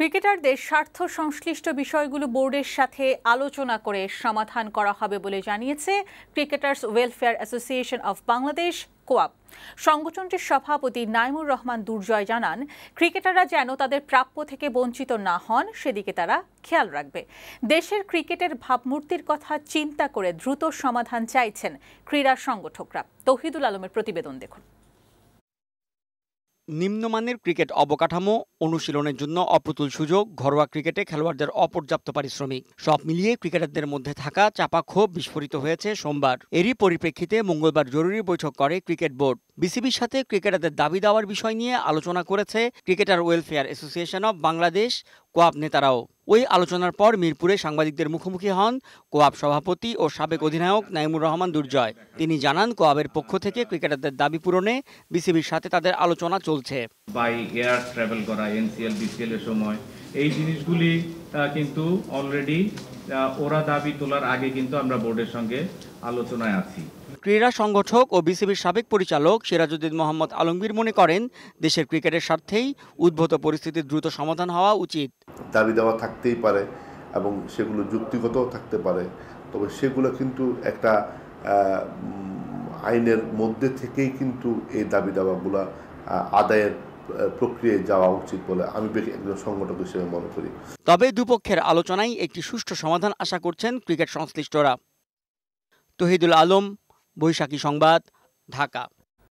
ক্রিকেটারদের স্বার্থ সংশ্লিষ্ট বিষয়গুলো বোর্ডের সাথে আলোচনা করে সমাধান করা হবে বলে জানিয়েছে cricketers welfare association of Bangladesh কোয়াপ সংগঠনটির সভাপতি নাইমুর রহমান দুর্জয় জানান ক্রিকেটাররা যেন তাদের প্রাপ্য থেকে বঞ্চিত না হন সেদিকে তারা খেয়াল রাখবে দেশের ক্রিকেটের ভাবমূর্তির কথা চিন্তা করে দ্রুত সমাধান চাইছেন ক্রীড়া সংগঠকরা তৌহিদুল আলমের প্রতিবেদন দেখুন নিম্নমানের ক্রিকেট অবকাঠামো অনুশীলনের জন্য অপ্রতুল সুযোগ ঘরোয়া ক্রিকেটে খেলোয়াড়দের অপর্যাপ্ত পারিশ্রমিক সব মিলিয়ে ক্রিকেটারদের মধ্যে থাকা চাপা ক্ষোভ বিস্ফোরিত হয়েছে সোমবার এরই পরিপ্রেক্ষিতে মঙ্গলবার জরুরি বৈঠক করে ক্রিকেট বোর্ড বিসিবির সাথে ক্রিকেটারদের দাবি দেওয়ার বিষয় নিয়ে আলোচনা করেছে cricketer welfare association of Bangladesh কোয়াব নেতারাও ওই আলোচনার পর মিরপুরে সাংবাদিকদের মুখোমুখি হন কোয়াব সভাপতি ও সাবেক অধিনায়ক নাইমুর রহমান দুর্জয় তিনি জানান কোয়াবের পক্ষ থেকে ক্রিকেটারদের দাবি পূরণে বিসিবির সাথে তাদের আলোচনা চলছে বাই এয়ার ট্রাভেল করা এনসিএল বিসিএল এর সময় এই জিনিসগুলি কিন্তু অলরেডি ওরা দাবি তোলার আগে কিন্তু আমরা বোর্ডের সঙ্গে আলোচনায় আছি ক্রীড়া সংগঠক ও বিসিবির সাবেক পরিচালক সিরাজুদ্দিন মোহাম্মদ আলমগীর মনে করেন দেশের ক্রিকেটের স্বার্থেই উদ্ভূত পরিস্থিতির দ্রুত সমাধান হওয়া উচিত দাবি দেওয়া থাকতেই পারে এবং সেগুলো যুক্তিগতও থাকতে পারে তবে সেগুলো কিন্তু একটা আইনের মধ্যে থেকেই কিন্তু এই দাবি দাওয়াগুলা আদায়ের প্রক্রিয়ায় যাওয়া উচিত বলে আমি একজন সংগঠক হিসেবে মনে করি তবে দুপক্ষের আলোচনায় একটি সুষ্ঠু সমাধান আশা করছেন ক্রিকেট সংশ্লিষ্টরা তহিদুল আলম বৈশাখী সংবাদ ঢাকা